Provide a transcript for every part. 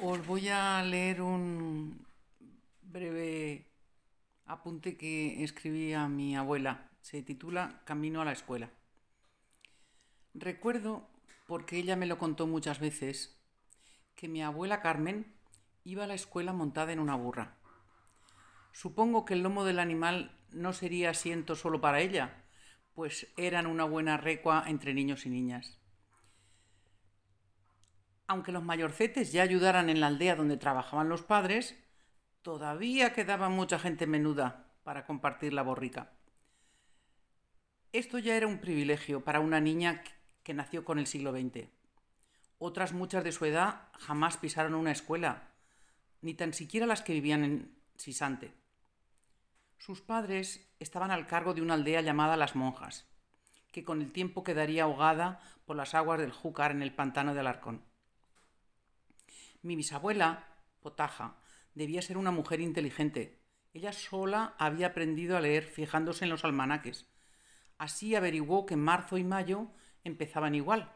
Os voy a leer un breve apunte que escribí a mi abuela. Se titula Camino a la escuela. Recuerdo, porque ella me lo contó muchas veces, que mi abuela Carmen iba a la escuela montada en una burra. Supongo que el lomo del animal no sería asiento solo para ella, pues eran una buena recua entre niños y niñas. Aunque los mayorcetes ya ayudaran en la aldea donde trabajaban los padres, todavía quedaba mucha gente menuda para compartir la borrica. Esto ya era un privilegio para una niña que nació con el siglo XX. Otras muchas de su edad jamás pisaron una escuela, ni tan siquiera las que vivían en Sisante. Sus padres estaban al cargo de una aldea llamada Las Monjas, que con el tiempo quedaría ahogada por las aguas del Júcar en el pantano de Alarcón. Mi bisabuela, Potaja, debía ser una mujer inteligente. Ella sola había aprendido a leer fijándose en los almanaques. Así averiguó que marzo y mayo empezaban igual.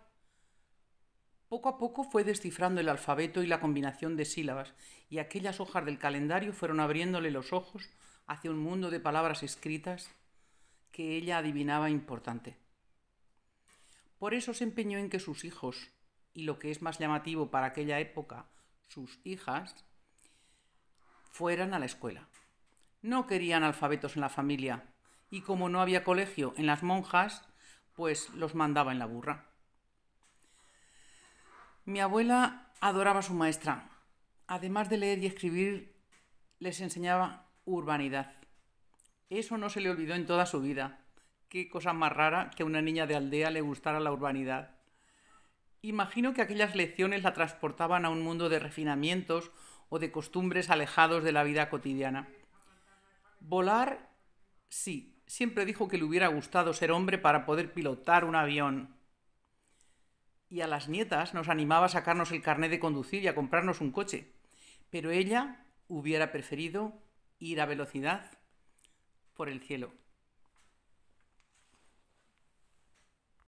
Poco a poco fue descifrando el alfabeto y la combinación de sílabas, y aquellas hojas del calendario fueron abriéndole los ojos hacia un mundo de palabras escritas que ella adivinaba importante. Por eso se empeñó en que sus hijos, y lo que es más llamativo para aquella época, sus hijas, fueran a la escuela. No querían alfabetos en la familia y como no había colegio en las monjas, pues los mandaba en la burra. Mi abuela adoraba a su maestra. Además de leer y escribir, les enseñaba urbanidad. Eso no se le olvidó en toda su vida. Qué cosa más rara que a una niña de aldea le gustara la urbanidad. Imagino que aquellas lecciones la transportaban a un mundo de refinamientos o de costumbres alejados de la vida cotidiana. Volar, sí, siempre dijo que le hubiera gustado ser hombre para poder pilotar un avión. Y a las nietas nos animaba a sacarnos el carnet de conducir y a comprarnos un coche. Pero ella hubiera preferido ir a velocidad por el cielo.